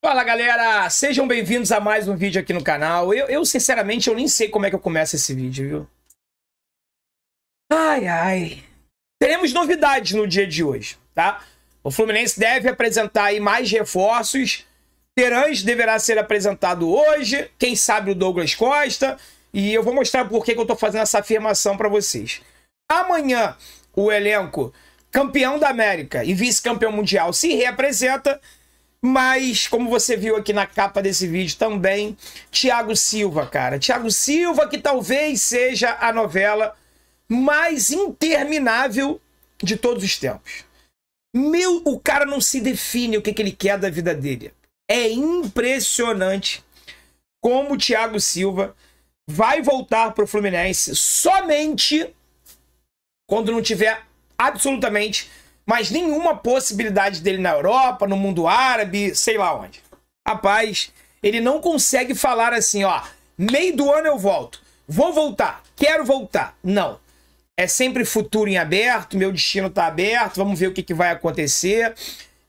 Fala galera, sejam bem-vindos a mais um vídeo aqui no canal. Eu, eu, sinceramente eu nem sei como é que eu começo esse vídeo, viu? Ai ai. Teremos novidades no dia de hoje, tá? O Fluminense deve apresentar aí mais reforços. Terãs deverá ser apresentado hoje, quem sabe o Douglas Costa, e eu vou mostrar por que, que eu tô fazendo essa afirmação para vocês. Amanhã o elenco campeão da América e vice-campeão mundial se reapresenta mas, como você viu aqui na capa desse vídeo também, Tiago Silva, cara. Tiago Silva, que talvez seja a novela mais interminável de todos os tempos. Meu, o cara não se define o que, que ele quer da vida dele. É impressionante como o Thiago Silva vai voltar para o Fluminense somente quando não tiver absolutamente mas nenhuma possibilidade dele na Europa, no mundo árabe, sei lá onde. Rapaz, ele não consegue falar assim, ó, meio do ano eu volto, vou voltar, quero voltar. Não. É sempre futuro em aberto, meu destino tá aberto, vamos ver o que, que vai acontecer.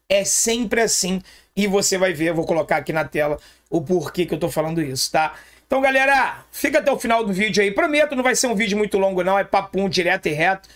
É sempre assim. E você vai ver, eu vou colocar aqui na tela o porquê que eu tô falando isso, tá? Então, galera, fica até o final do vídeo aí. Prometo, não vai ser um vídeo muito longo, não. É papum direto e reto.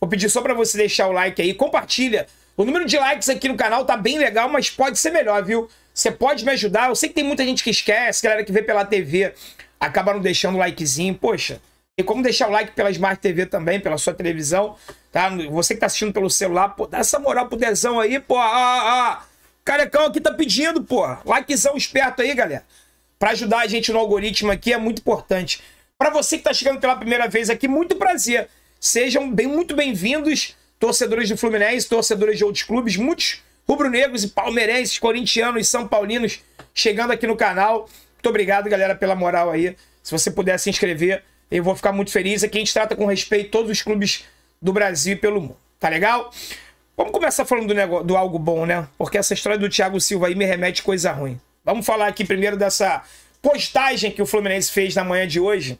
Vou pedir só para você deixar o like aí, compartilha. O número de likes aqui no canal tá bem legal, mas pode ser melhor, viu? Você pode me ajudar. Eu sei que tem muita gente que esquece, galera que vê pela TV acaba não deixando o likezinho. Poxa, tem como deixar o like pela Smart TV também, pela sua televisão, tá? Você que tá assistindo pelo celular, pô, dá essa moral pro Dezão aí, pô. Ah, ah. ah. Carecão aqui tá pedindo, pô. Likezão esperto aí, galera. Pra ajudar a gente no algoritmo aqui é muito importante. Para você que tá chegando pela primeira vez aqui, muito prazer. Sejam bem, muito bem-vindos, torcedores do Fluminense, torcedores de outros clubes, muitos rubro-negros e palmeirenses, corintianos e são paulinos chegando aqui no canal. Muito obrigado, galera, pela moral aí. Se você puder se inscrever, eu vou ficar muito feliz. Aqui a gente trata com respeito todos os clubes do Brasil e pelo mundo. Tá legal? Vamos começar falando do, negócio, do algo bom, né? Porque essa história do Thiago Silva aí me remete coisa ruim. Vamos falar aqui primeiro dessa postagem que o Fluminense fez na manhã de hoje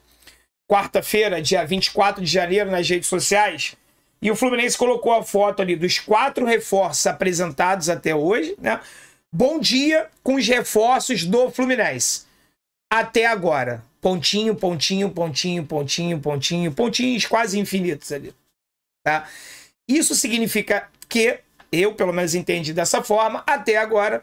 quarta-feira, dia 24 de janeiro, nas redes sociais. E o Fluminense colocou a foto ali dos quatro reforços apresentados até hoje, né? Bom dia com os reforços do Fluminense. Até agora. Pontinho, pontinho, pontinho, pontinho, pontinho, pontinhos quase infinitos ali. Tá? Isso significa que, eu pelo menos entendi dessa forma, até agora,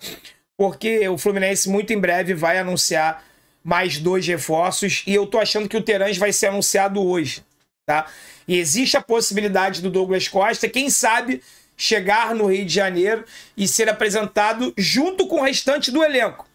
porque o Fluminense muito em breve vai anunciar mais dois reforços. E eu tô achando que o Terãs vai ser anunciado hoje, tá? E existe a possibilidade do Douglas Costa, quem sabe, chegar no Rio de Janeiro e ser apresentado junto com o restante do elenco,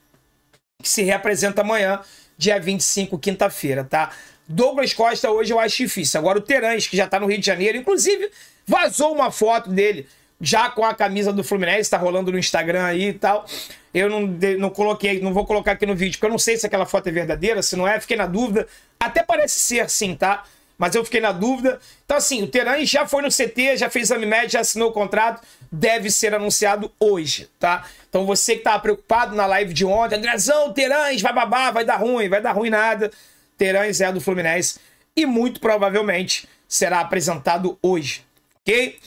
que se reapresenta amanhã, dia 25, quinta-feira, tá? Douglas Costa hoje eu acho difícil. Agora o Terãs, que já tá no Rio de Janeiro, inclusive vazou uma foto dele já com a camisa do Fluminense, tá rolando no Instagram aí e tal. Eu não, não coloquei, não vou colocar aqui no vídeo, porque eu não sei se aquela foto é verdadeira, se não é, fiquei na dúvida. Até parece ser sim, tá? Mas eu fiquei na dúvida. Então, assim, o Teran já foi no CT, já fez exame médio, já assinou o contrato, deve ser anunciado hoje, tá? Então, você que tava tá preocupado na live de ontem, Andrezão, Terães, vai babar, vai dar ruim, vai dar ruim nada. Terães é do Fluminense e muito provavelmente será apresentado hoje, ok?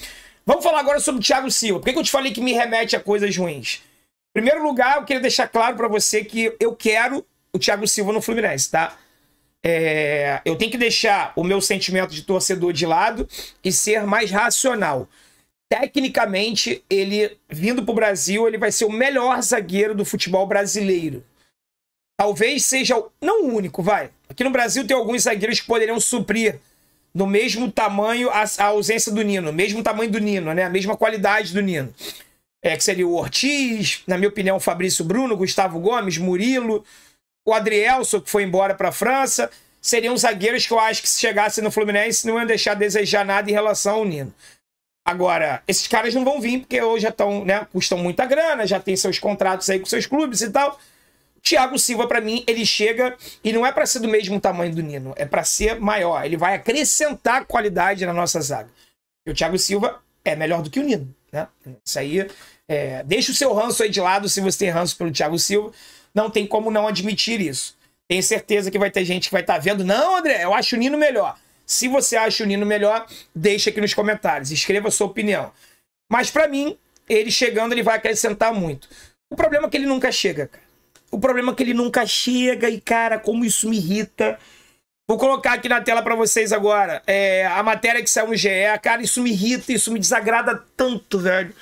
Vamos falar agora sobre o Thiago Silva. Por que, que eu te falei que me remete a coisas ruins? Em primeiro lugar, eu queria deixar claro para você que eu quero o Thiago Silva no Fluminense, tá? É... eu tenho que deixar o meu sentimento de torcedor de lado e ser mais racional. Tecnicamente, ele vindo para o Brasil, ele vai ser o melhor zagueiro do futebol brasileiro. Talvez seja o... não o único, vai. Aqui no Brasil tem alguns zagueiros que poderiam suprir no mesmo tamanho a, a ausência do Nino, mesmo tamanho do Nino, né? A mesma qualidade do Nino. É, que seria o Ortiz, na minha opinião, o Fabrício Bruno, Gustavo Gomes, Murilo, o Adrielson, que foi embora para a França. Seriam zagueiros que eu acho que se chegasse no Fluminense não iam deixar a desejar nada em relação ao Nino. Agora, esses caras não vão vir porque hoje já estão, né, custam muita grana, já tem seus contratos aí com seus clubes e tal. Thiago Silva, para mim, ele chega e não é para ser do mesmo tamanho do Nino, é para ser maior. Ele vai acrescentar qualidade na nossa zaga. E o Thiago Silva é melhor do que o Nino, né? Isso aí. É... deixa o seu ranço aí de lado se você tem ranço pelo Thiago Silva. Não tem como não admitir isso. Tenho certeza que vai ter gente que vai estar tá vendo. Não, André, eu acho o Nino melhor. Se você acha o Nino melhor, deixa aqui nos comentários, escreva a sua opinião. Mas para mim, ele chegando, ele vai acrescentar muito. O problema é que ele nunca chega, cara. O problema é que ele nunca chega e, cara, como isso me irrita. Vou colocar aqui na tela para vocês agora é, a matéria que saiu no GE. Cara, isso me irrita, isso me desagrada tanto, velho.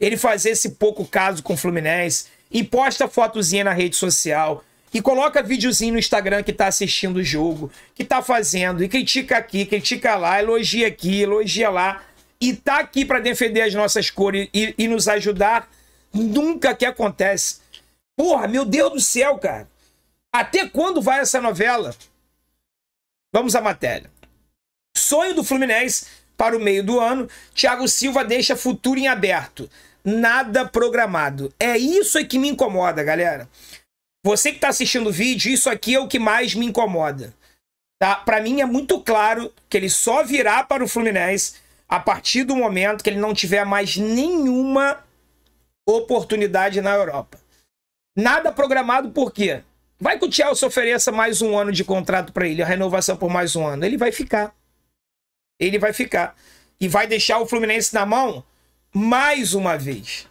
Ele fazer esse pouco caso com o Fluminense e posta fotozinha na rede social e coloca videozinho no Instagram que tá assistindo o jogo, que tá fazendo e critica aqui, critica lá, elogia aqui, elogia lá e tá aqui para defender as nossas cores e, e nos ajudar. Nunca que acontece. Porra, meu Deus do céu, cara. Até quando vai essa novela? Vamos à matéria. Sonho do Fluminense para o meio do ano. Thiago Silva deixa futuro em aberto. Nada programado. É isso que me incomoda, galera. Você que está assistindo o vídeo, isso aqui é o que mais me incomoda. Tá? Para mim é muito claro que ele só virá para o Fluminense a partir do momento que ele não tiver mais nenhuma oportunidade na Europa. Nada programado por quê? Vai que o Chelsea ofereça mais um ano de contrato para ele, a renovação por mais um ano. Ele vai ficar. Ele vai ficar. E vai deixar o Fluminense na mão mais uma vez.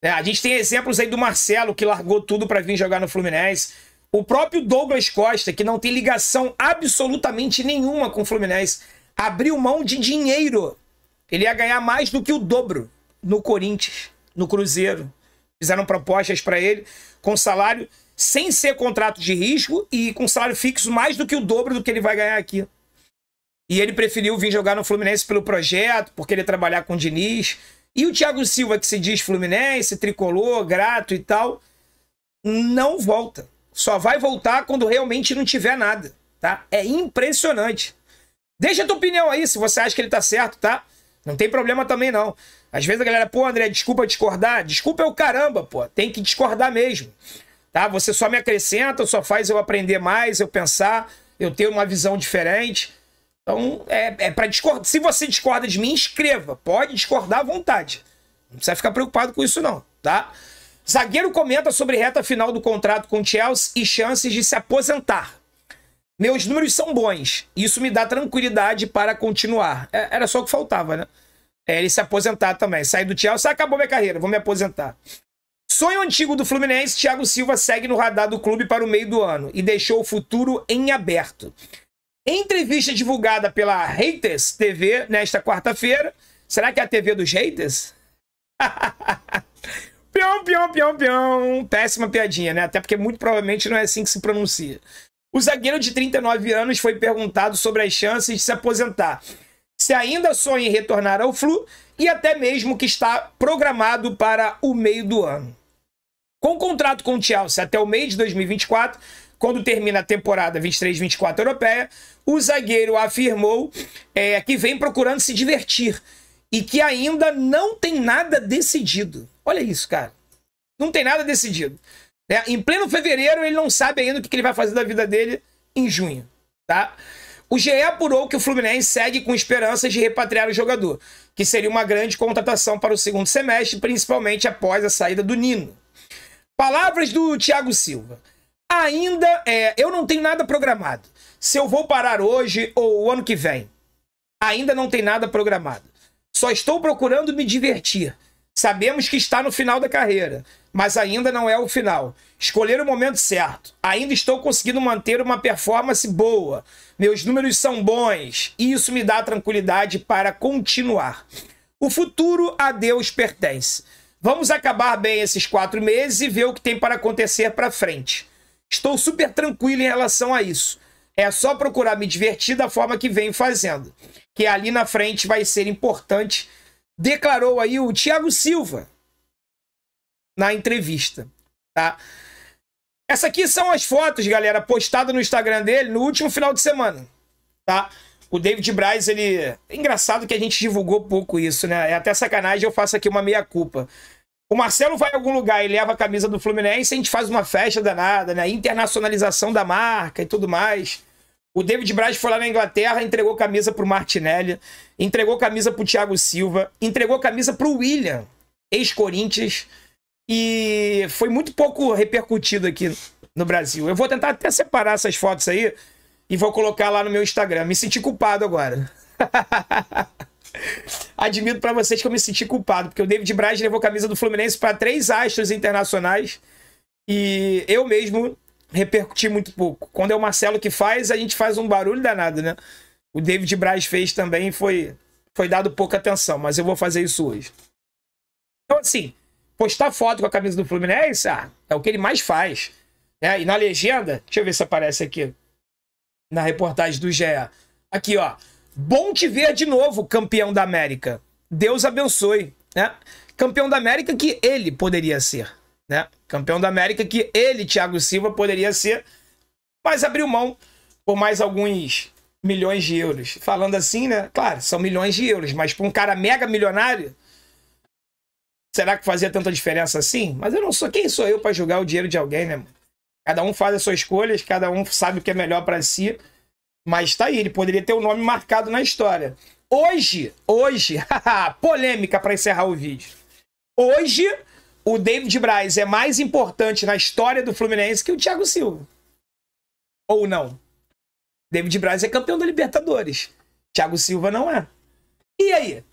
É, a gente tem exemplos aí do Marcelo, que largou tudo para vir jogar no Fluminense. O próprio Douglas Costa, que não tem ligação absolutamente nenhuma com o Fluminense, abriu mão de dinheiro. Ele ia ganhar mais do que o dobro no Corinthians, no Cruzeiro, fizeram propostas para ele com salário sem ser contrato de risco e com salário fixo mais do que o dobro do que ele vai ganhar aqui. E ele preferiu vir jogar no Fluminense pelo projeto, porque ele trabalhar com o Diniz. E o Thiago Silva, que se diz Fluminense, tricolor, grato e tal, não volta. Só vai voltar quando realmente não tiver nada, tá? É impressionante. Deixa a tua opinião aí se você acha que ele tá certo, tá? Não tem problema também não. Às vezes a galera, pô, André, desculpa discordar. Desculpa é o caramba, pô. Tem que discordar mesmo. Tá? Você só me acrescenta, só faz eu aprender mais, eu pensar, eu ter uma visão diferente. Então, é, é para discordar. Se você discorda de mim, escreva. Pode discordar à vontade. Não precisa ficar preocupado com isso, não, tá? Zagueiro comenta sobre reta final do contrato com o Chelsea e chances de se aposentar. Meus números são bons. Isso me dá tranquilidade para continuar. É, era só o que faltava, né? é ele se aposentar também. Sair do Chelsea, acabou minha carreira, vou me aposentar. Sonho antigo do Fluminense, Thiago Silva segue no radar do clube para o meio do ano e deixou o futuro em aberto. entrevista divulgada pela Haters TV nesta quarta-feira, será que é a TV dos haters? pião, pião, pião, pião. Péssima piadinha, né? Até porque muito provavelmente não é assim que se pronuncia. O zagueiro de 39 anos foi perguntado sobre as chances de se aposentar se ainda sonha em retornar ao Flu e até mesmo que está programado para o meio do ano. Com o contrato com o Chelsea até o meio de 2024, quando termina a temporada 23-24 europeia, o zagueiro afirmou é, que vem procurando se divertir e que ainda não tem nada decidido. Olha isso, cara. Não tem nada decidido. Né? Em pleno fevereiro, ele não sabe ainda o que ele vai fazer da vida dele em junho. Tá? O GE apurou que o Fluminense segue com esperanças de repatriar o jogador, que seria uma grande contratação para o segundo semestre, principalmente após a saída do Nino. Palavras do Thiago Silva. Ainda é, eu não tenho nada programado. Se eu vou parar hoje ou o ano que vem. Ainda não tem nada programado. Só estou procurando me divertir. Sabemos que está no final da carreira, mas ainda não é o final. Escolher o momento certo. Ainda estou conseguindo manter uma performance boa. Meus números são bons e isso me dá tranquilidade para continuar. O futuro a Deus pertence. Vamos acabar bem esses quatro meses e ver o que tem para acontecer para frente. Estou super tranquilo em relação a isso. É só procurar me divertir da forma que venho fazendo, que ali na frente vai ser importante declarou aí o Thiago Silva na entrevista, tá? Essa aqui são as fotos, galera, postadas no Instagram dele no último final de semana, tá? O David Braz, ele... engraçado que a gente divulgou pouco isso, né? É até sacanagem, eu faço aqui uma meia-culpa. O Marcelo vai a algum lugar e leva a camisa do Fluminense, a gente faz uma festa danada, né? Internacionalização da marca e tudo mais. O David Braz foi lá na Inglaterra, entregou camisa pro Martinelli, entregou camisa pro Thiago Silva, entregou camisa pro William, ex-Corinthians, e foi muito pouco repercutido aqui no Brasil. Eu vou tentar até separar essas fotos aí e vou colocar lá no meu Instagram. Me senti culpado agora. Admito para vocês que eu me senti culpado, porque o David Braz levou camisa do Fluminense para três astros internacionais e eu mesmo repercutir muito pouco. Quando é o Marcelo que faz, a gente faz um barulho danado, né? O David Braz fez também, foi foi dado pouca atenção, mas eu vou fazer isso hoje. Então, assim, postar foto com a camisa do Fluminense ah, é o que ele mais faz. Né? E na legenda, deixa eu ver se aparece aqui na reportagem do GE. Aqui, ó. Bom te ver de novo, campeão da América. Deus abençoe, né? Campeão da América que ele poderia ser, né? campeão da América, que ele, Thiago Silva, poderia ser, mas abriu mão por mais alguns milhões de euros. Falando assim, né? Claro, são milhões de euros, mas para um cara mega milionário, será que fazia tanta diferença assim? Mas eu não sou quem sou eu para julgar o dinheiro de alguém, né, mano? Cada um faz as suas escolhas, cada um sabe o que é melhor para si. Mas tá aí, ele poderia ter o um nome marcado na história. Hoje, hoje, polêmica para encerrar o vídeo. Hoje o David Braz é mais importante na história do Fluminense que o Thiago Silva. Ou não? David Braz é campeão da Libertadores. Thiago Silva não é. E aí?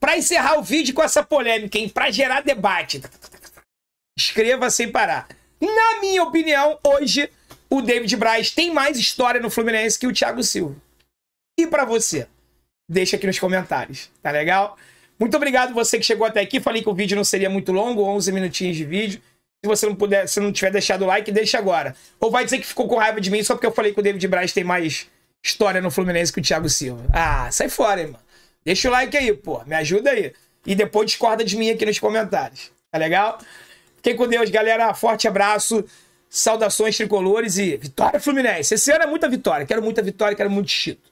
Para encerrar o vídeo com essa polêmica, hein? Para gerar debate. Escreva sem parar. Na minha opinião, hoje o David Braz tem mais história no Fluminense que o Thiago Silva. E para você? Deixa aqui nos comentários, tá legal? Muito obrigado você que chegou até aqui. Falei que o vídeo não seria muito longo, 11 minutinhos de vídeo. Se você não puder, se não tiver deixado o like, deixa agora. Ou vai dizer que ficou com raiva de mim só porque eu falei que o David Braz tem mais história no Fluminense que o Thiago Silva. Ah, sai fora, hein, mano. Deixa o like aí, pô. Me ajuda aí. E depois discorda de mim aqui nos comentários. Tá legal? Fiquem com Deus, galera. Forte abraço. Saudações tricolores e vitória Fluminense. Esse ano é muita vitória. Quero muita vitória, quero muito título.